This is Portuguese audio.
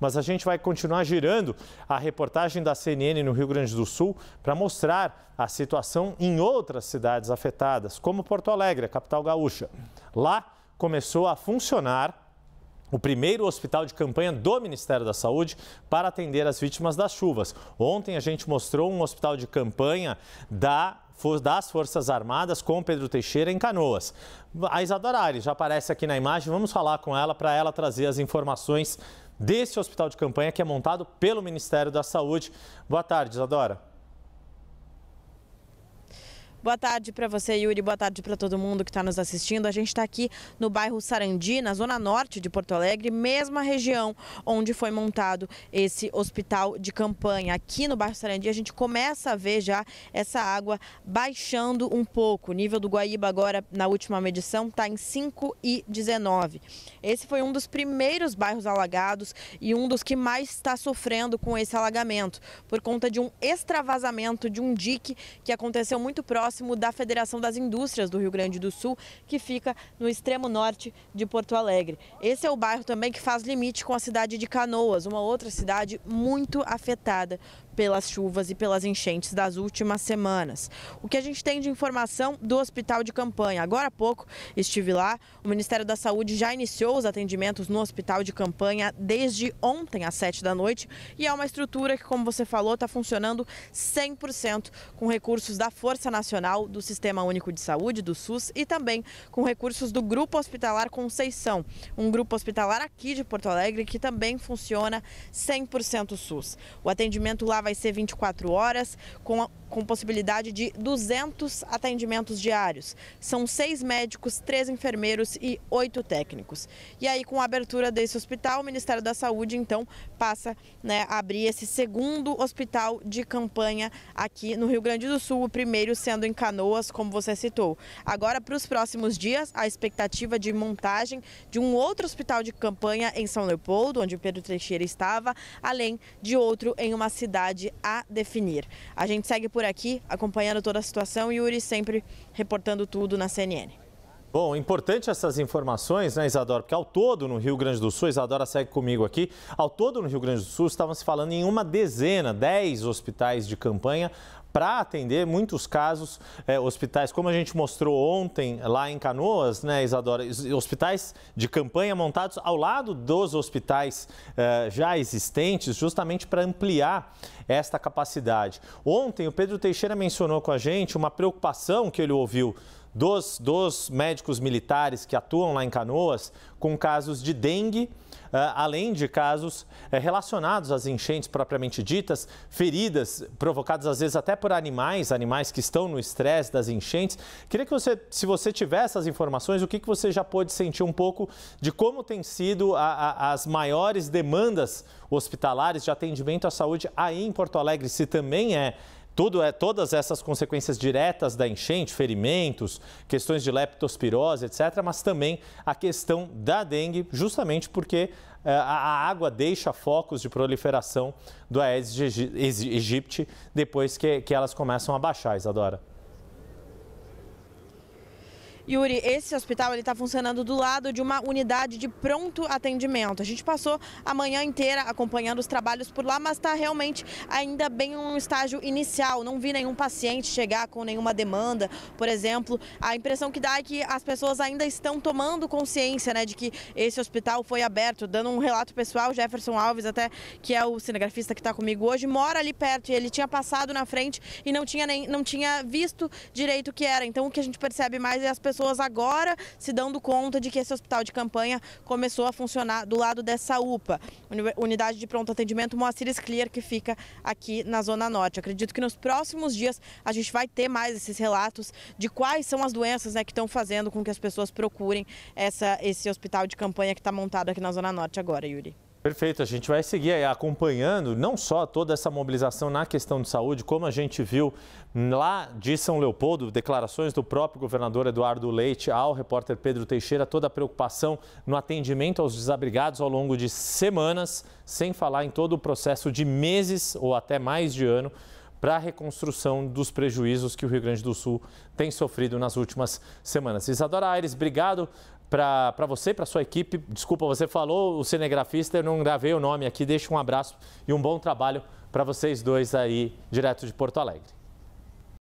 mas a gente vai continuar girando a reportagem da CNN no Rio Grande do Sul para mostrar a situação em outras cidades afetadas, como Porto Alegre, a capital gaúcha. Lá começou a funcionar o primeiro hospital de campanha do Ministério da Saúde para atender as vítimas das chuvas. Ontem a gente mostrou um hospital de campanha da das Forças Armadas com Pedro Teixeira em Canoas. A Isadora Aires já aparece aqui na imagem, vamos falar com ela para ela trazer as informações desse hospital de campanha que é montado pelo Ministério da Saúde. Boa tarde, Isadora. Boa tarde para você, Yuri. Boa tarde para todo mundo que está nos assistindo. A gente está aqui no bairro Sarandi, na zona norte de Porto Alegre, mesma região onde foi montado esse hospital de campanha. Aqui no bairro Sarandi, a gente começa a ver já essa água baixando um pouco. O nível do Guaíba agora, na última medição, está em 5,19. Esse foi um dos primeiros bairros alagados e um dos que mais está sofrendo com esse alagamento, por conta de um extravasamento de um dique que aconteceu muito próximo próximo da Federação das Indústrias do Rio Grande do Sul, que fica no extremo norte de Porto Alegre. Esse é o bairro também que faz limite com a cidade de Canoas, uma outra cidade muito afetada pelas chuvas e pelas enchentes das últimas semanas. O que a gente tem de informação do hospital de campanha? Agora há pouco estive lá, o Ministério da Saúde já iniciou os atendimentos no hospital de campanha desde ontem às 7 da noite e é uma estrutura que, como você falou, está funcionando 100% com recursos da Força Nacional Nacional, do Sistema Único de Saúde, do SUS, e também com recursos do Grupo Hospitalar Conceição, um grupo hospitalar aqui de Porto Alegre que também funciona 100% SUS. O atendimento lá vai ser 24 horas, com, a, com possibilidade de 200 atendimentos diários. São seis médicos, três enfermeiros e oito técnicos. E aí, com a abertura desse hospital, o Ministério da Saúde, então, passa né, a abrir esse segundo hospital de campanha aqui no Rio Grande do Sul, o primeiro sendo em Canoas, como você citou. Agora, para os próximos dias, a expectativa de montagem de um outro hospital de campanha em São Leopoldo, onde o Pedro Teixeira estava, além de outro em uma cidade a definir. A gente segue por aqui, acompanhando toda a situação e Yuri sempre reportando tudo na CNN. Bom, importante essas informações, né, Isadora? Porque ao todo no Rio Grande do Sul, Isadora segue comigo aqui, ao todo no Rio Grande do Sul estavam se falando em uma dezena, dez hospitais de campanha para atender muitos casos, é, hospitais, como a gente mostrou ontem lá em Canoas, né, Isadora? Hospitais de campanha montados ao lado dos hospitais é, já existentes, justamente para ampliar esta capacidade. Ontem, o Pedro Teixeira mencionou com a gente uma preocupação que ele ouviu dos, dos médicos militares que atuam lá em Canoas com casos de dengue eh, além de casos eh, relacionados às enchentes propriamente ditas, feridas provocadas às vezes até por animais, animais que estão no estresse das enchentes. Queria que você, se você tiver essas informações, o que, você já pôde sentir um pouco de como tem sido a, a, as maiores demandas hospitalares de atendimento à saúde aí em Porto Alegre, se também é tudo é, todas essas consequências diretas da enchente, ferimentos, questões de leptospirose, etc., mas também a questão da dengue, justamente porque eh, a água deixa focos de proliferação do Aedes aegypti depois que, que elas começam a baixar, Isadora. Yuri, esse hospital ele está funcionando do lado de uma unidade de pronto atendimento. A gente passou a manhã inteira acompanhando os trabalhos por lá, mas está realmente ainda bem em um estágio inicial. Não vi nenhum paciente chegar com nenhuma demanda, por exemplo. A impressão que dá é que as pessoas ainda estão tomando consciência né, de que esse hospital foi aberto. Dando um relato pessoal, Jefferson Alves, até que é o cinegrafista que está comigo hoje, mora ali perto e ele tinha passado na frente e não tinha, nem, não tinha visto direito o que era. Então o que a gente percebe mais é as pessoas pessoas agora se dando conta de que esse hospital de campanha começou a funcionar do lado dessa UPA, Unidade de Pronto Atendimento Moacir Clear, que fica aqui na Zona Norte. Acredito que nos próximos dias a gente vai ter mais esses relatos de quais são as doenças né, que estão fazendo com que as pessoas procurem essa, esse hospital de campanha que está montado aqui na Zona Norte agora, Yuri. Perfeito, a gente vai seguir aí acompanhando não só toda essa mobilização na questão de saúde, como a gente viu lá de São Leopoldo, declarações do próprio governador Eduardo Leite ao repórter Pedro Teixeira, toda a preocupação no atendimento aos desabrigados ao longo de semanas, sem falar em todo o processo de meses ou até mais de ano para a reconstrução dos prejuízos que o Rio Grande do Sul tem sofrido nas últimas semanas. Isadora Aires, obrigado para você, para sua equipe. Desculpa, você falou o cinegrafista, eu não gravei o nome aqui. Deixo um abraço e um bom trabalho para vocês dois aí, direto de Porto Alegre.